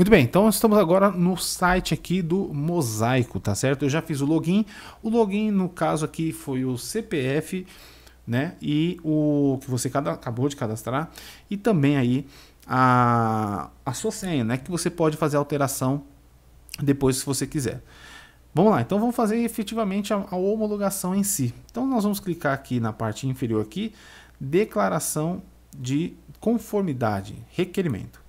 Muito bem, então estamos agora no site aqui do Mosaico, tá certo? Eu já fiz o login. O login, no caso aqui, foi o CPF, né? E o que você acabou de cadastrar. E também aí a, a sua senha, né? Que você pode fazer alteração depois se você quiser. Vamos lá, então vamos fazer efetivamente a, a homologação em si. Então nós vamos clicar aqui na parte inferior aqui, declaração de conformidade, requerimento.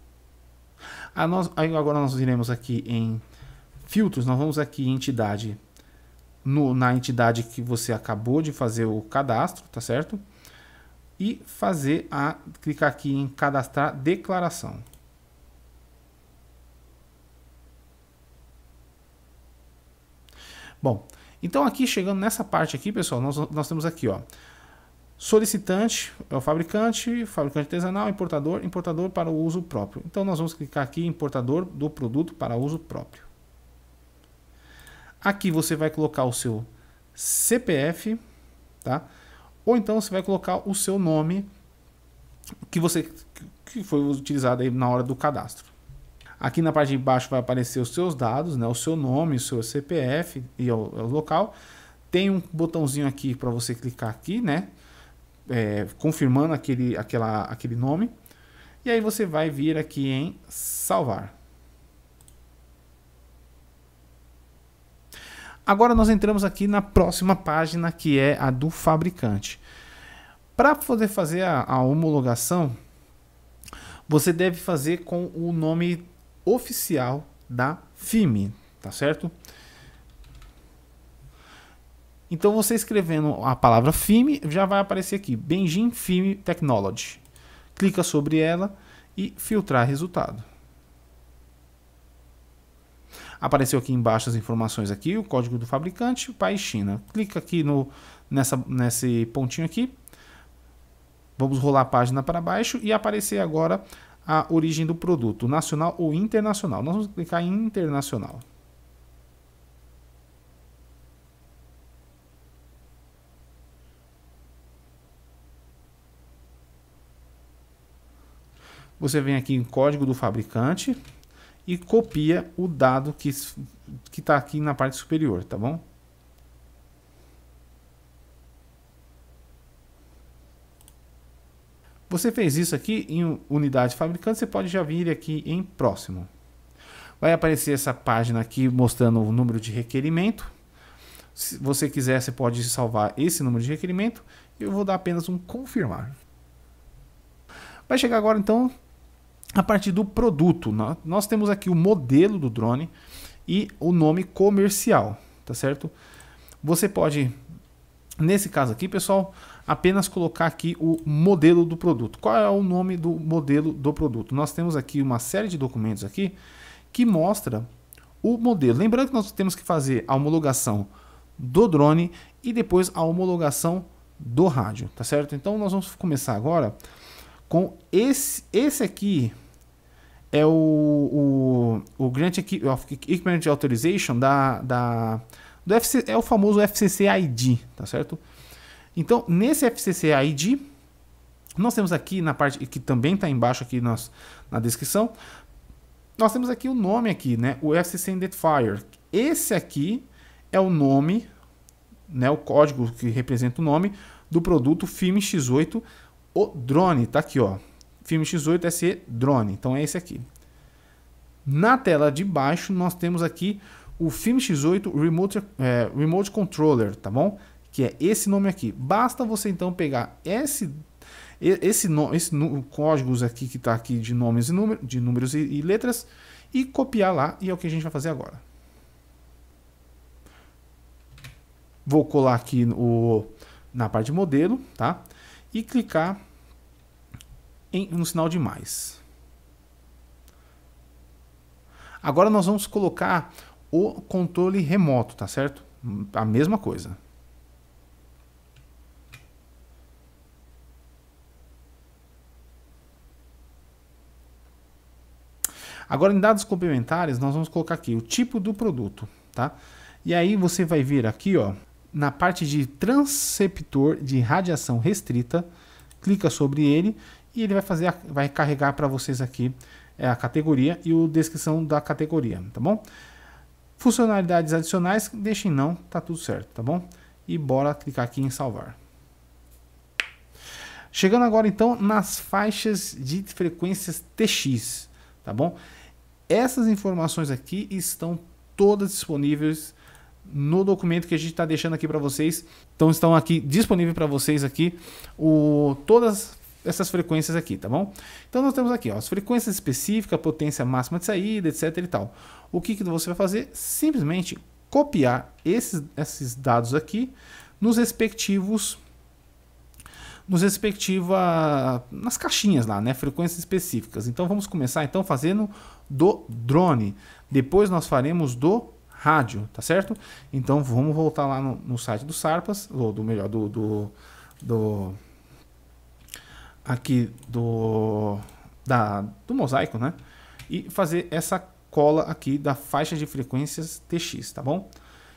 Nós, agora nós iremos aqui em filtros, nós vamos aqui em entidade, no, na entidade que você acabou de fazer o cadastro, tá certo? E fazer a, clicar aqui em cadastrar declaração. Bom, então aqui chegando nessa parte aqui, pessoal, nós, nós temos aqui, ó, Solicitante é o fabricante, fabricante artesanal, importador, importador para o uso próprio. Então nós vamos clicar aqui importador do produto para uso próprio. Aqui você vai colocar o seu CPF, tá? Ou então você vai colocar o seu nome que você que foi utilizado aí na hora do cadastro. Aqui na parte de baixo vai aparecer os seus dados, né? o seu nome, o seu CPF e o, o local. Tem um botãozinho aqui para você clicar aqui, né? é, confirmando aquele, aquela, aquele nome. E aí você vai vir aqui em salvar. Agora nós entramos aqui na próxima página que é a do fabricante. Para poder fazer a, a, homologação, você deve fazer com o nome oficial da FIME, tá certo? Então você escrevendo a palavra FIME já vai aparecer aqui, Benjin FIME Technology. Clica sobre ela e filtrar resultado. Apareceu aqui embaixo as informações aqui, o código do fabricante, país China. Clica aqui no, nessa, nesse pontinho aqui. Vamos rolar a página para baixo e aparecer agora a origem do produto, nacional ou internacional. Nós vamos clicar em internacional. Você vem aqui em código do fabricante e copia o dado que está aqui na parte superior, tá bom? Você fez isso aqui em unidade fabricante, você pode já vir aqui em próximo. Vai aparecer essa página aqui mostrando o número de requerimento. Se você quiser, você pode salvar esse número de requerimento. Eu vou dar apenas um confirmar. Vai chegar agora então a partir do produto. Nós temos aqui o modelo do drone e o nome comercial, tá certo? Você pode, nesse caso aqui, pessoal, apenas colocar aqui o modelo do produto. Qual é o nome do modelo do produto? Nós temos aqui uma série de documentos aqui que mostra o modelo. Lembrando que nós temos que fazer a homologação do drone e depois a homologação do rádio, tá certo? Então nós vamos começar agora com esse, esse aqui é o, o, o Grant Equipment Authorization da, da, do FC, é o famoso FCC ID, tá certo? Então, nesse FCC ID, nós temos aqui na parte que também está embaixo aqui nós, na descrição, nós temos aqui o nome aqui, né? O FCC Identifier. Esse aqui é o nome, né? O código que representa o nome do produto FIM X8, o drone, tá aqui, ó filme X8 é SE Drone. Então é esse aqui. Na tela de baixo nós temos aqui o filme X8 Remote, é, Remote Controller, tá bom? Que é esse nome aqui. Basta você então pegar esse esse, no, esse no, códigos aqui que está aqui de nomes e número, de números e, e letras e copiar lá e é o que a gente vai fazer agora. Vou colar aqui o, na parte de modelo, tá? E clicar em, no sinal de mais. Agora nós vamos colocar o controle remoto, tá certo? A mesma coisa. Agora, em dados complementares, nós vamos colocar aqui o tipo do produto, tá? E aí você vai vir aqui, ó, na parte de transceptor de radiação restrita, clica sobre ele e ele vai fazer a, vai carregar para vocês aqui é, a categoria e o descrição da categoria, tá bom? Funcionalidades adicionais, deixem não, tá tudo certo, tá bom? E bora clicar aqui em salvar. Chegando agora então nas faixas de frequências TX, tá bom? Essas informações aqui estão todas disponíveis no documento que a gente está deixando aqui para vocês. Então estão aqui disponível para vocês aqui o todas essas frequências aqui, tá bom? Então nós temos aqui ó, as frequências específicas, potência máxima de saída, etc e tal. O que, que você vai fazer? Simplesmente copiar esses, esses dados aqui nos respectivos nos respectiva nas caixinhas lá, né, frequências específicas. Então vamos começar então fazendo do drone. Depois nós faremos do rádio, tá certo? Então vamos voltar lá no, no site do Sarpas, ou do melhor do, do, do aqui do, da, do mosaico, né? E fazer essa cola aqui da faixa de frequências TX, tá bom?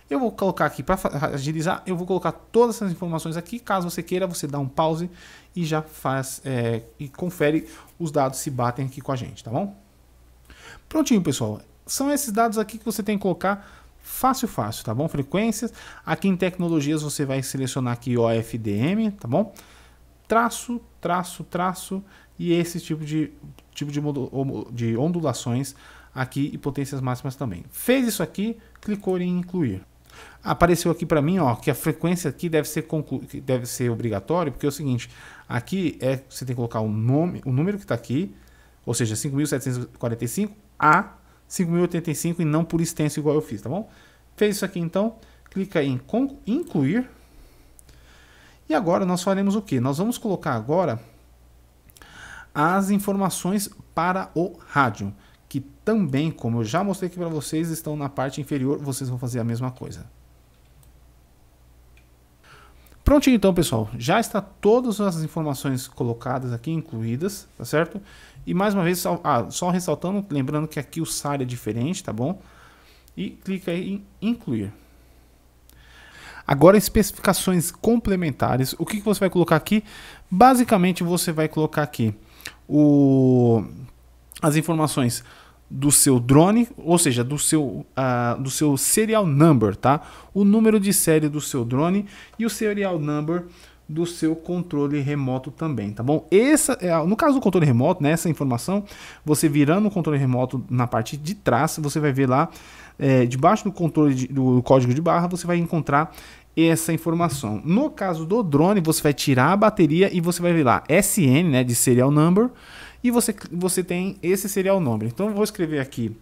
Eu vou colocar aqui para agilizar, eu vou colocar todas essas informações aqui. Caso você queira, você dá um pause e já faz é, e confere os dados se batem aqui com a gente, tá bom? Prontinho, pessoal. São esses dados aqui que você tem que colocar fácil, fácil, tá bom? Frequências. Aqui em tecnologias você vai selecionar aqui OFDM, tá bom? traço, traço, traço e esse tipo de, tipo de, de ondulações aqui e potências máximas também. Fez isso aqui, clicou em incluir. Apareceu aqui para mim ó, que a frequência aqui deve ser, deve ser obrigatório, porque é o seguinte, aqui é, você tem que colocar o, nome, o número que está aqui, ou seja, 5.745 a 5.085 e não por extenso igual eu fiz, tá bom? Fez isso aqui então, clica em incluir, e agora nós faremos o que? Nós vamos colocar agora as informações para o rádio, que também, como eu já mostrei aqui para vocês, estão na parte inferior, vocês vão fazer a mesma coisa. Prontinho então, pessoal. Já está todas as informações colocadas aqui, incluídas, tá certo? E mais uma vez, só, ah, só ressaltando, lembrando que aqui o SAR é diferente, tá bom? E clica em incluir. Agora, especificações complementares. O que, que você vai colocar aqui? Basicamente, você vai colocar aqui o, as informações do seu drone, ou seja, do seu, uh, do seu serial number, tá? O número de série do seu drone e o serial number do seu controle remoto também, tá bom? Essa, é no caso do controle remoto, né, informação, você virando o controle remoto na parte de trás, você vai ver lá, é, debaixo do controle de, do código de barra, você vai encontrar essa informação. No caso do drone, você vai tirar a bateria e você vai ver lá SN, né, de serial number, e você, você tem esse serial number. Então eu vou escrever aqui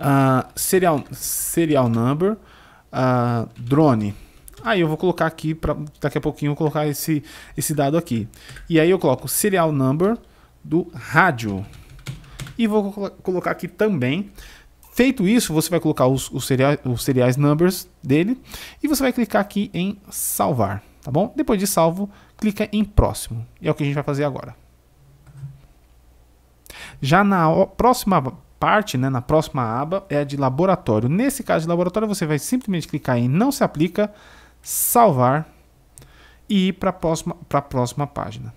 uh, serial, serial number uh, drone Aí eu vou colocar aqui, pra, daqui a pouquinho eu vou colocar esse, esse dado aqui. E aí eu coloco o serial number do rádio. E vou col colocar aqui também. Feito isso, você vai colocar os, os, seriais, os seriais numbers dele e você vai clicar aqui em salvar, tá bom? Depois de salvo, clica em próximo. E é o que a gente vai fazer agora. Já na próxima parte, né, na próxima aba, é a de laboratório. Nesse caso de laboratório, você vai simplesmente clicar em não se aplica, salvar e ir para a próxima, próxima página.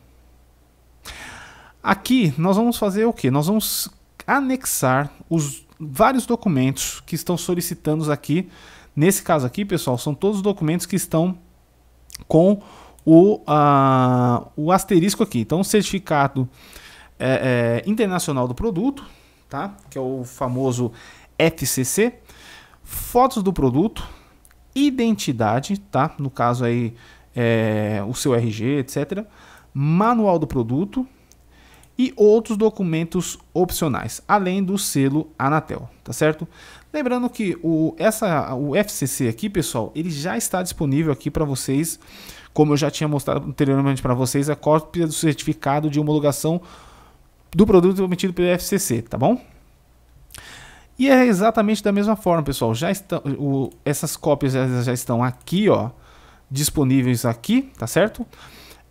Aqui nós vamos fazer o que? Nós vamos anexar os vários documentos que estão solicitando aqui. Nesse caso aqui, pessoal, são todos os documentos que estão com o, a, o asterisco aqui. Então, certificado é, é, internacional do produto, tá? que é o famoso FCC, fotos do produto, identidade, tá? No caso aí, é, o seu RG, etc. Manual do produto e outros documentos opcionais, além do selo Anatel, tá certo? Lembrando que o, essa, o FCC aqui, pessoal, ele já está disponível aqui para vocês, como eu já tinha mostrado anteriormente para vocês, a é cópia do certificado de homologação do produto emitido pelo FCC, tá bom? E é exatamente da mesma forma, pessoal. Já estão, o, essas cópias já, estão aqui, ó, disponíveis aqui, tá certo?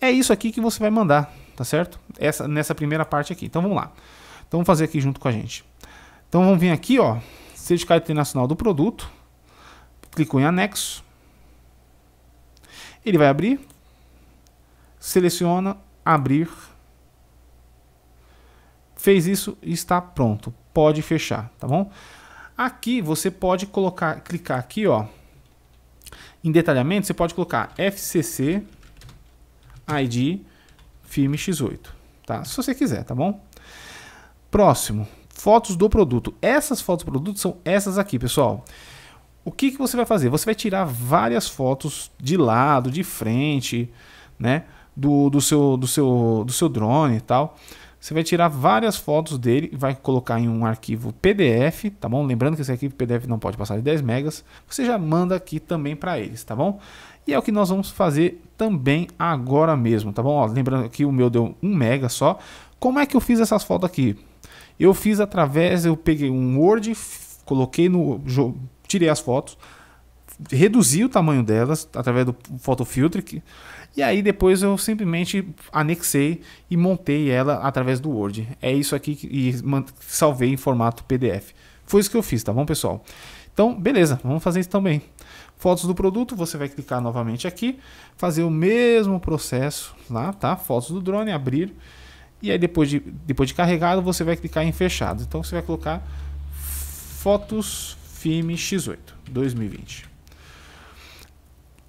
É isso aqui que você vai mandar, tá certo? Essa, nessa primeira parte aqui. Então vamos lá. Então vamos fazer aqui junto com a gente. Então vamos vir aqui, ó, certificado internacional do produto. Clico em anexo. Ele vai abrir. Seleciona abrir Fez isso e está pronto. Pode fechar, tá bom? Aqui você pode colocar, clicar aqui, ó. Em detalhamento, você pode colocar FCC ID firme X8, tá? Se você quiser, tá bom? Próximo, fotos do produto. Essas fotos do produto são essas aqui, pessoal. O que, que você vai fazer? Você vai tirar várias fotos de lado, de frente, né? Do, do, seu, do, seu, do seu drone e tal. Você vai tirar várias fotos dele e vai colocar em um arquivo PDF, tá bom? Lembrando que esse arquivo PDF não pode passar de 10 megas. Você já manda aqui também para eles, tá bom? E é o que nós vamos fazer também agora mesmo, tá bom? Ó, lembrando que o meu deu 1 mega só. Como é que eu fiz essas fotos aqui? Eu fiz através, eu peguei um Word, coloquei no tirei as fotos, reduzi o tamanho delas através do Filter que e aí depois eu simplesmente anexei e montei ela através do Word. É isso aqui que salvei em formato PDF. Foi isso que eu fiz, tá bom, pessoal? Então, beleza, vamos fazer isso também. Fotos do produto, você vai clicar novamente aqui, fazer o mesmo processo lá, tá? Fotos do drone, abrir. E aí depois de, depois de carregado, você vai clicar em fechado. Então você vai colocar fotos FIME X8 2020.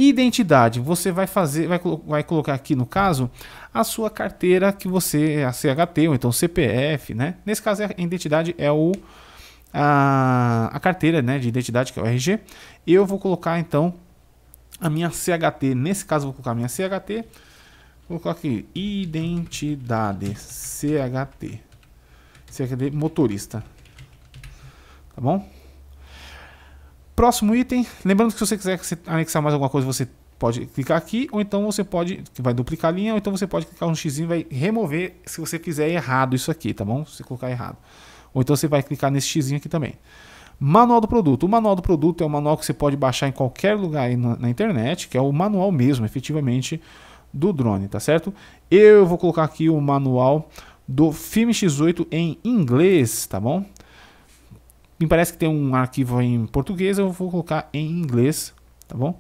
Identidade, você vai fazer, vai, vai colocar aqui no caso a sua carteira que você, a CHT ou então CPF, né? Nesse caso é a identidade é o a, a carteira, né, de identidade que é o RG. Eu vou colocar então a minha CHT, nesse caso vou colocar a minha CHT. Vou colocar aqui identidade CHT. CHT motorista. Tá bom? Próximo item, lembrando que se você quiser anexar mais alguma coisa, você pode clicar aqui, ou então você pode, vai duplicar a linha, ou então você pode clicar no x e vai remover se você fizer errado isso aqui, tá bom? Se você colocar errado. Ou então você vai clicar nesse x aqui também. Manual do produto. O manual do produto é um manual que você pode baixar em qualquer lugar na, na internet, que é o manual mesmo, efetivamente, do drone, tá certo? Eu vou colocar aqui o manual do Film X8 em inglês, tá bom? Me parece que tem um arquivo em português, eu vou colocar em inglês, tá bom?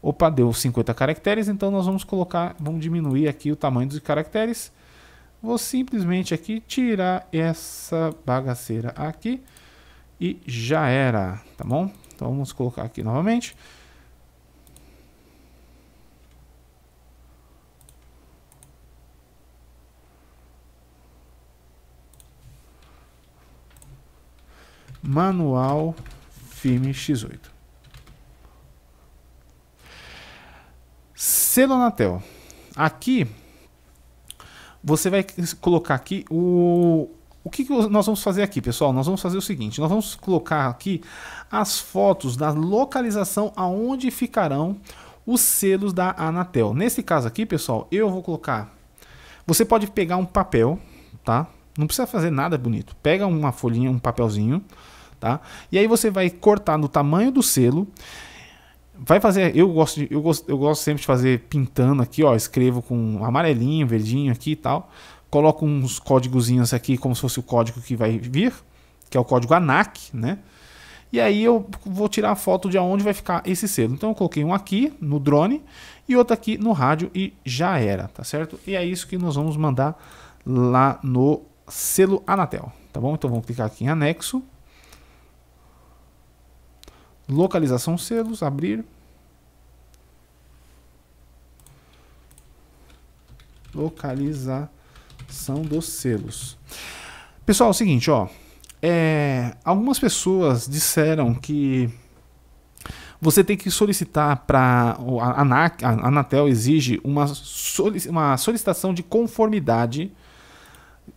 Opa, deu 50 caracteres, então nós vamos colocar, vamos diminuir aqui o tamanho dos caracteres. Vou simplesmente aqui tirar essa bagaceira aqui e já era, tá bom? Então vamos colocar aqui novamente. manual firme X8. Selonatel. Aqui você vai colocar aqui o o que, que nós vamos fazer aqui, pessoal? Nós vamos fazer o seguinte: nós vamos colocar aqui as fotos da localização aonde ficarão os selos da Anatel. Nesse caso aqui, pessoal, eu vou colocar. Você pode pegar um papel, tá? Não precisa fazer nada bonito. Pega uma folhinha, um papelzinho, tá? E aí você vai cortar no tamanho do selo. Vai fazer, eu gosto, de, eu gosto, eu gosto sempre de fazer pintando aqui, ó, escrevo com amarelinho, verdinho aqui e tal. Coloco uns códigozinhos aqui como se fosse o código que vai vir, que é o código ANAC, né? E aí eu vou tirar a foto de aonde vai ficar esse selo. Então eu coloquei um aqui no drone e outro aqui no rádio e já era, tá certo? E é isso que nós vamos mandar lá no selo Anatel, tá bom? Então vamos clicar aqui em anexo, localização selos, abrir, localização dos selos. Pessoal, é o seguinte, ó, é, algumas pessoas disseram que você tem que solicitar para a, a Anatel exige uma, solic, uma solicitação de conformidade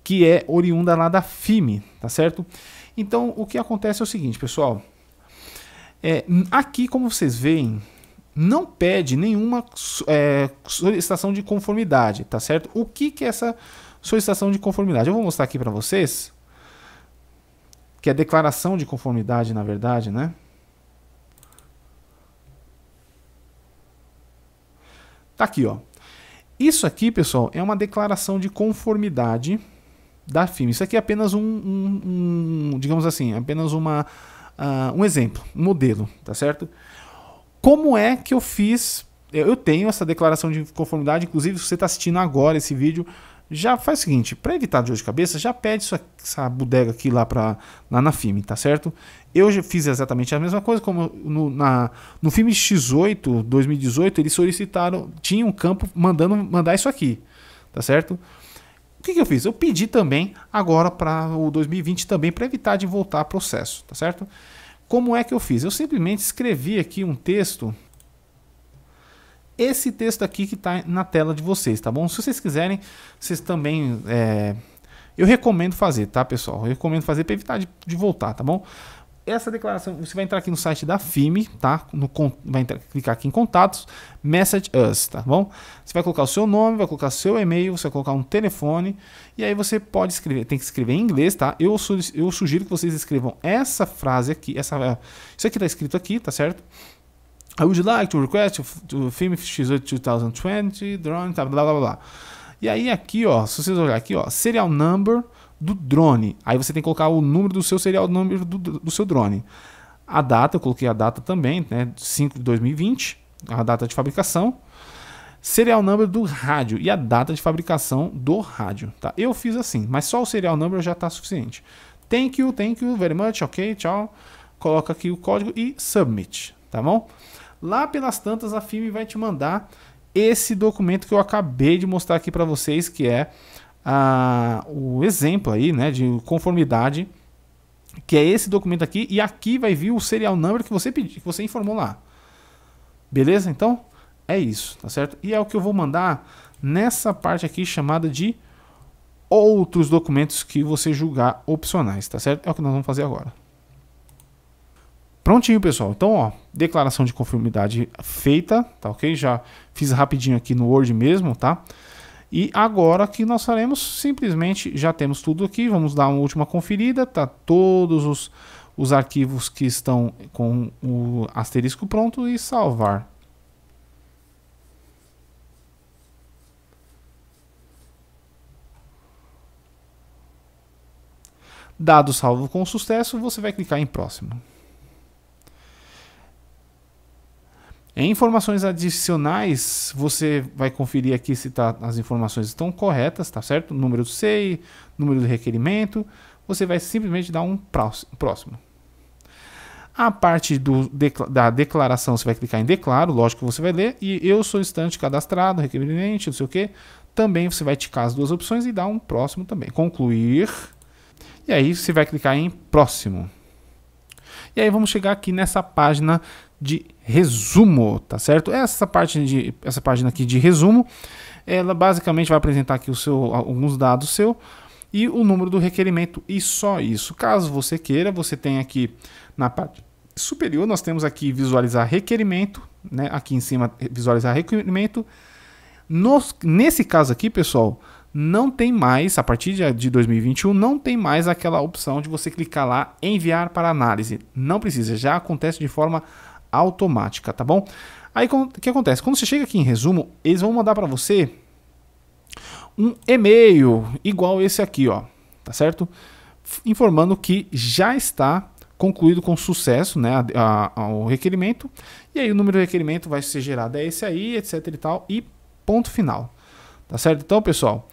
que é oriunda lá da FIME, tá certo? Então, o que acontece é o seguinte, pessoal. É, aqui, como vocês veem, não pede nenhuma é, solicitação de conformidade, tá certo? O que, que é essa solicitação de conformidade? Eu vou mostrar aqui para vocês, que é a declaração de conformidade, na verdade, né? Tá aqui, ó. Isso aqui, pessoal, é uma declaração de conformidade da firma. Isso aqui é apenas um, um, um digamos assim, apenas uma, uh, um exemplo, um modelo, tá certo? Como é que eu fiz? Eu tenho essa declaração de conformidade, inclusive se você está assistindo agora esse vídeo, já faz o seguinte, para evitar dor de cabeça, já pede sua, essa bodega aqui lá para na, na FIME, tá certo? Eu já fiz exatamente a mesma coisa, como no, na, no filme X8 2018, eles solicitaram, tinha um campo mandando mandar isso aqui, tá certo? que, que eu fiz? Eu pedi também agora para o 2020 também para evitar de voltar processo, tá certo? Como é que eu fiz? Eu simplesmente escrevi aqui um texto esse texto aqui que está na tela de vocês, tá bom? Se vocês quiserem, vocês também. É... Eu recomendo fazer, tá, pessoal? Eu recomendo fazer para evitar de, de, voltar, tá bom? essa declaração, você vai entrar aqui no site da FIME, tá? No, vai entrar, clicar aqui em contatos, message us, tá bom? Você vai colocar o seu nome, vai colocar seu e-mail, você vai colocar um telefone, e aí você pode escrever, tem que escrever em inglês, tá? Eu, su eu sugiro que vocês escrevam essa frase aqui, essa, é, isso aqui tá escrito aqui, tá certo? I would like to request to FIME X8 2020, drone, tá, blá, blá, blá. E aí aqui, ó, se vocês olharem aqui, ó, serial number, do drone. Aí você tem que colocar o número do seu serial número do, do seu drone. A data, eu coloquei a data também, né? 5 de 2020, a data de fabricação. Serial number do rádio e a data de fabricação do rádio, tá? Eu fiz assim, mas só o serial number já está suficiente. Thank you, thank you very much, ok, tchau. Coloca aqui o código e submit, tá bom? Lá pelas tantas a FIME vai te mandar esse documento que eu acabei de mostrar aqui para vocês, que é a, o exemplo aí, né, de conformidade, que é esse documento aqui, e aqui vai vir o serial number que você pediu, que você informou lá. Beleza? Então, é isso, tá certo? E é o que eu vou mandar nessa parte aqui chamada de outros documentos que você julgar opcionais, tá certo? É o que nós vamos fazer agora. Prontinho, pessoal. Então, ó, declaração de conformidade feita, tá ok? Já fiz rapidinho aqui no Word mesmo, tá? Tá? E agora que nós faremos, simplesmente já temos tudo aqui. Vamos dar uma última conferida. Tá todos os, os arquivos que estão com o asterisco pronto e salvar. Dado salvo com sucesso, você vai clicar em próximo. Em informações adicionais, você vai conferir aqui se tá, as informações estão corretas, tá certo? Número do SEI, número do requerimento. Você vai simplesmente dar um próximo. A parte do, da declaração, você vai clicar em declaro, lógico que você vai ler. E eu sou estante cadastrado, requerimento, não sei o que. Também você vai ticar as duas opções e dar um próximo também. Concluir. E aí você vai clicar em próximo. E aí vamos chegar aqui nessa página de resumo, tá certo? Essa parte de essa página aqui de resumo, ela basicamente vai apresentar aqui o seu alguns dados seu e o número do requerimento e só isso. Caso você queira, você tem aqui na parte superior nós temos aqui visualizar requerimento, né? Aqui em cima visualizar requerimento. Nos, nesse caso aqui, pessoal, não tem mais, a partir de 2021, não tem mais aquela opção de você clicar lá enviar para análise. Não precisa, já acontece de forma automática, tá bom? Aí o que acontece? Quando você chega aqui em resumo, eles vão mandar para você um e-mail igual esse aqui, ó, tá certo? Informando que já está concluído com sucesso né, a, a, o requerimento, e aí o número do requerimento vai ser gerado, é esse aí, etc e tal, e ponto final. Tá certo? Então, pessoal,